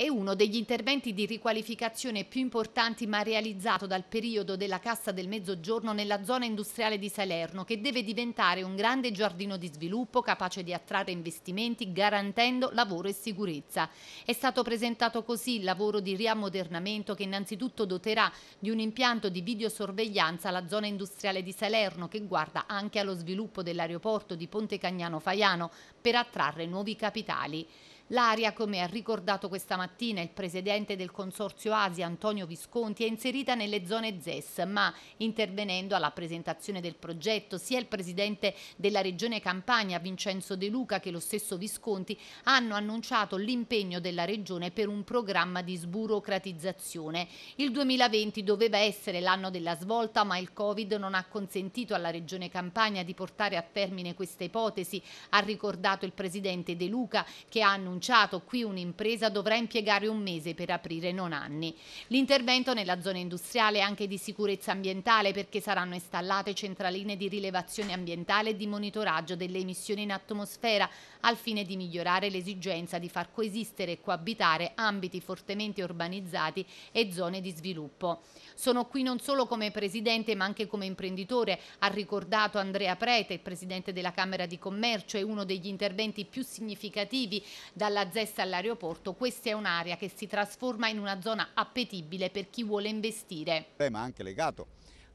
è uno degli interventi di riqualificazione più importanti ma realizzato dal periodo della Cassa del Mezzogiorno nella zona industriale di Salerno che deve diventare un grande giardino di sviluppo capace di attrarre investimenti garantendo lavoro e sicurezza. È stato presentato così il lavoro di riammodernamento che innanzitutto doterà di un impianto di videosorveglianza la zona industriale di Salerno che guarda anche allo sviluppo dell'aeroporto di Ponte Cagnano Faiano per attrarre nuovi capitali. L'area, come ha ricordato questa mattina il presidente del Consorzio Asia Antonio Visconti, è inserita nelle zone ZES, ma intervenendo alla presentazione del progetto sia il presidente della Regione Campania Vincenzo De Luca che lo stesso Visconti hanno annunciato l'impegno della Regione per un programma di sburocratizzazione. Il 2020 doveva essere l'anno della svolta, ma il Covid non ha consentito alla Regione Campania di portare a termine questa ipotesi, ha ricordato il presidente De Luca che ha annunciato annunciato, qui un'impresa dovrà impiegare un mese per aprire non anni. L'intervento nella zona industriale è anche di sicurezza ambientale perché saranno installate centraline di rilevazione ambientale e di monitoraggio delle emissioni in atmosfera al fine di migliorare l'esigenza di far coesistere e coabitare ambiti fortemente urbanizzati e zone di sviluppo. Sono qui non solo come presidente ma anche come imprenditore, ha ricordato Andrea Prete, il presidente della Camera di Commercio e uno degli interventi più significativi dal dalla ZES all'aeroporto, questa è un'area che si trasforma in una zona appetibile per chi vuole investire. Il eh, tema anche legato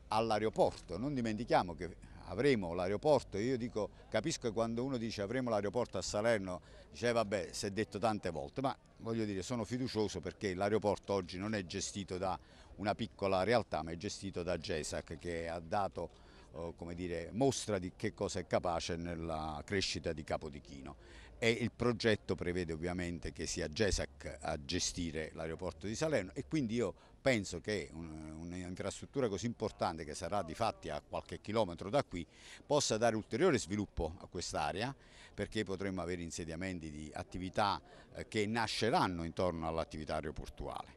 all'aeroporto, non dimentichiamo che avremo l'aeroporto, io dico, capisco che quando uno dice avremo l'aeroporto a Salerno, dice eh, vabbè, si è detto tante volte, ma voglio dire sono fiducioso perché l'aeroporto oggi non è gestito da una piccola realtà, ma è gestito da GESAC che ha dato oh, come dire, mostra di che cosa è capace nella crescita di Capodichino e il progetto prevede ovviamente che sia GESAC a gestire l'aeroporto di Salerno e quindi io penso che un'infrastruttura così importante che sarà di fatti a qualche chilometro da qui possa dare ulteriore sviluppo a quest'area perché potremmo avere insediamenti di attività eh, che nasceranno intorno all'attività aeroportuale.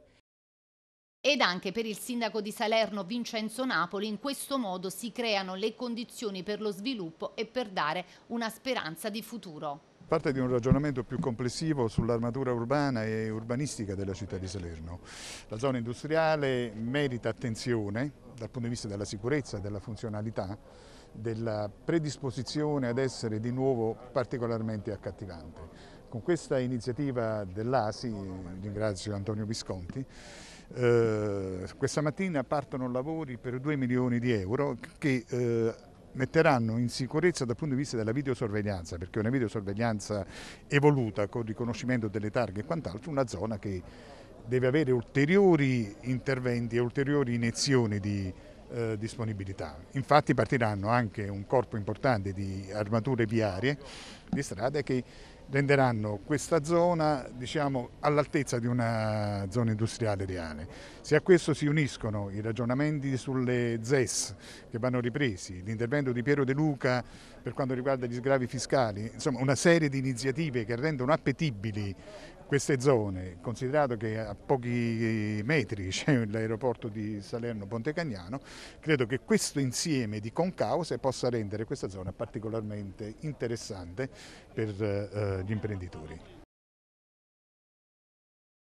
Ed anche per il sindaco di Salerno Vincenzo Napoli in questo modo si creano le condizioni per lo sviluppo e per dare una speranza di futuro parte di un ragionamento più complessivo sull'armatura urbana e urbanistica della città di Salerno. La zona industriale merita attenzione dal punto di vista della sicurezza, della funzionalità, della predisposizione ad essere di nuovo particolarmente accattivante. Con questa iniziativa dell'ASI, ringrazio Antonio Visconti, eh, questa mattina partono lavori per 2 milioni di euro che eh, metteranno in sicurezza dal punto di vista della videosorveglianza, perché è una videosorveglianza evoluta con riconoscimento delle targhe e quant'altro, una zona che deve avere ulteriori interventi e ulteriori iniezioni di eh, disponibilità. Infatti partiranno anche un corpo importante di armature viarie, di strade che renderanno questa zona diciamo, all'altezza di una zona industriale reale. Se a questo si uniscono i ragionamenti sulle ZES che vanno ripresi, l'intervento di Piero De Luca per quanto riguarda gli sgravi fiscali, insomma una serie di iniziative che rendono appetibili queste zone, considerato che a pochi metri c'è l'aeroporto di salerno pontecagnano credo che questo insieme di concause possa rendere questa zona particolarmente interessante per eh, gli imprenditori.